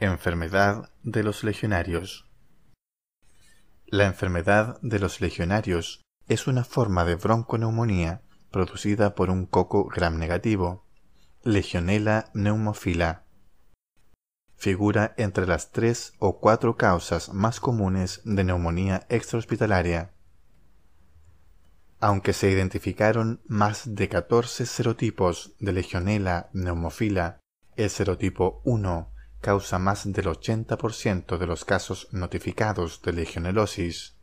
Enfermedad de los legionarios. La enfermedad de los legionarios es una forma de bronconeumonía producida por un coco gram negativo, Legionella pneumophila. Figura entre las tres o cuatro causas más comunes de neumonía extrahospitalaria. Aunque se identificaron más de 14 serotipos de Legionella pneumofila, el serotipo 1 causa más del 80% de los casos notificados de legionelosis.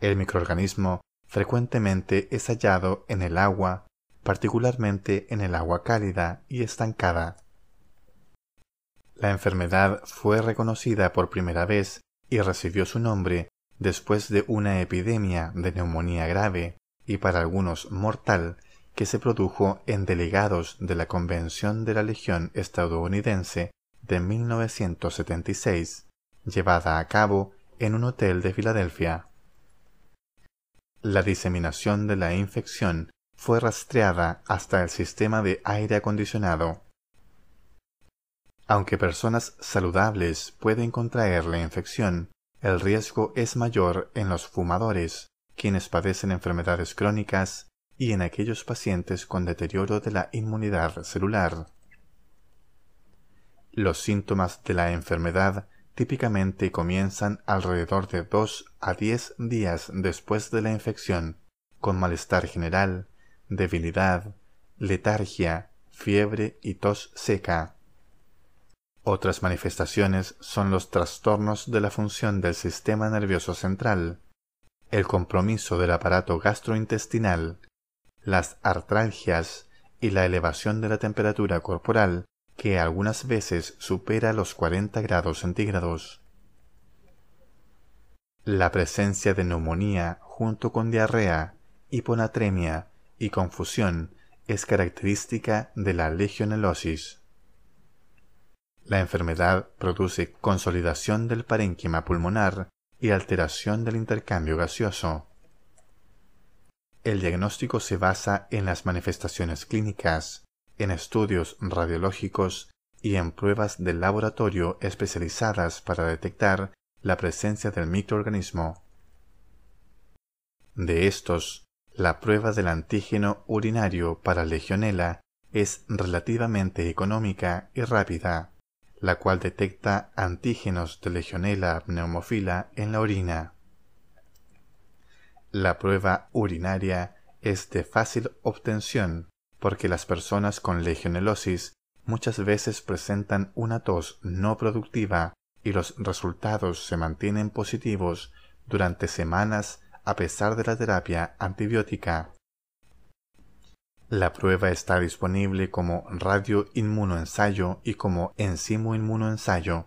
El microorganismo frecuentemente es hallado en el agua, particularmente en el agua cálida y estancada. La enfermedad fue reconocida por primera vez y recibió su nombre después de una epidemia de neumonía grave y para algunos mortal que se produjo en delegados de la Convención de la Legión estadounidense de 1976, llevada a cabo en un hotel de Filadelfia. La diseminación de la infección fue rastreada hasta el sistema de aire acondicionado. Aunque personas saludables pueden contraer la infección, el riesgo es mayor en los fumadores, quienes padecen enfermedades crónicas y en aquellos pacientes con deterioro de la inmunidad celular. Los síntomas de la enfermedad típicamente comienzan alrededor de dos a diez días después de la infección, con malestar general, debilidad, letargia, fiebre y tos seca. Otras manifestaciones son los trastornos de la función del sistema nervioso central, el compromiso del aparato gastrointestinal las artralgias y la elevación de la temperatura corporal que algunas veces supera los 40 grados centígrados. La presencia de neumonía junto con diarrea, hiponatremia y confusión es característica de la legionelosis. La enfermedad produce consolidación del parénquima pulmonar y alteración del intercambio gaseoso. El diagnóstico se basa en las manifestaciones clínicas, en estudios radiológicos y en pruebas de laboratorio especializadas para detectar la presencia del microorganismo. De estos, la prueba del antígeno urinario para legionela es relativamente económica y rápida, la cual detecta antígenos de legionela pneumofila en la orina. La prueba urinaria es de fácil obtención porque las personas con legionelosis muchas veces presentan una tos no productiva y los resultados se mantienen positivos durante semanas a pesar de la terapia antibiótica. La prueba está disponible como radioinmunoensayo y como enzimoinmunoensayo.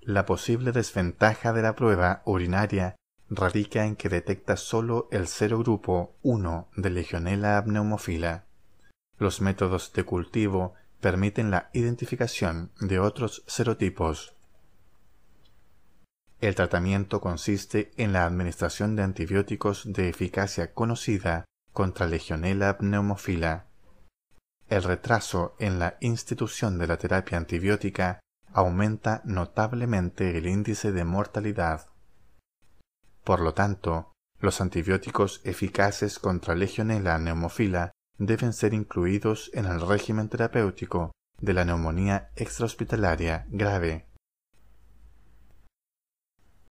La posible desventaja de la prueba urinaria radica en que detecta solo el serogrupo 1 de Legionella pneumofila. Los métodos de cultivo permiten la identificación de otros serotipos. El tratamiento consiste en la administración de antibióticos de eficacia conocida contra Legionella pneumofila. El retraso en la institución de la terapia antibiótica aumenta notablemente el índice de mortalidad. Por lo tanto, los antibióticos eficaces contra legionela neumofila deben ser incluidos en el régimen terapéutico de la neumonía extrahospitalaria grave